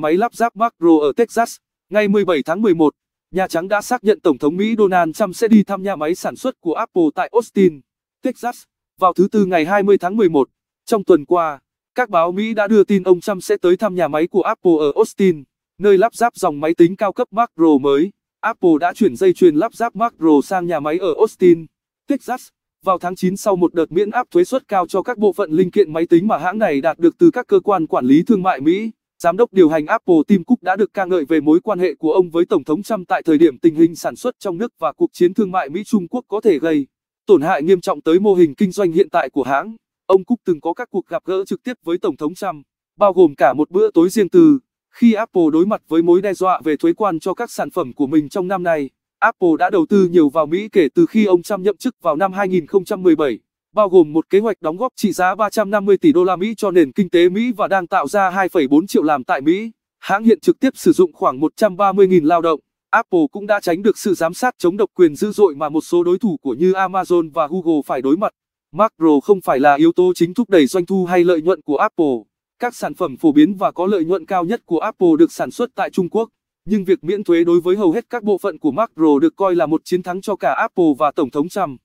máy lắp ráp Macro ở Texas. Ngày 17 tháng 11, Nhà Trắng đã xác nhận Tổng thống Mỹ Donald Trump sẽ đi thăm nhà máy sản xuất của Apple tại Austin, Texas, vào thứ Tư ngày 20 tháng 11. Trong tuần qua, các báo Mỹ đã đưa tin ông Trump sẽ tới thăm nhà máy của Apple ở Austin, nơi lắp ráp dòng máy tính cao cấp Macro mới. Apple đã chuyển dây chuyền lắp ráp Macro sang nhà máy ở Austin, Texas, vào tháng 9 sau một đợt miễn áp thuế suất cao cho các bộ phận linh kiện máy tính mà hãng này đạt được từ các cơ quan quản lý thương mại Mỹ giám đốc điều hành Apple Tim Cook đã được ca ngợi về mối quan hệ của ông với Tổng thống Trump tại thời điểm tình hình sản xuất trong nước và cuộc chiến thương mại Mỹ-Trung Quốc có thể gây tổn hại nghiêm trọng tới mô hình kinh doanh hiện tại của hãng. Ông Cook từng có các cuộc gặp gỡ trực tiếp với Tổng thống Trump, bao gồm cả một bữa tối riêng tư. Khi Apple đối mặt với mối đe dọa về thuế quan cho các sản phẩm của mình trong năm nay, Apple đã đầu tư nhiều vào Mỹ kể từ khi ông Trump nhậm chức vào năm 2017 bao gồm một kế hoạch đóng góp trị giá 350 tỷ đô la Mỹ cho nền kinh tế Mỹ và đang tạo ra 2,4 triệu làm tại Mỹ. Hãng hiện trực tiếp sử dụng khoảng 130.000 lao động. Apple cũng đã tránh được sự giám sát chống độc quyền dữ dội mà một số đối thủ của như Amazon và Google phải đối mặt. Macro không phải là yếu tố chính thúc đẩy doanh thu hay lợi nhuận của Apple. Các sản phẩm phổ biến và có lợi nhuận cao nhất của Apple được sản xuất tại Trung Quốc, nhưng việc miễn thuế đối với hầu hết các bộ phận của Macro được coi là một chiến thắng cho cả Apple và Tổng thống Trump.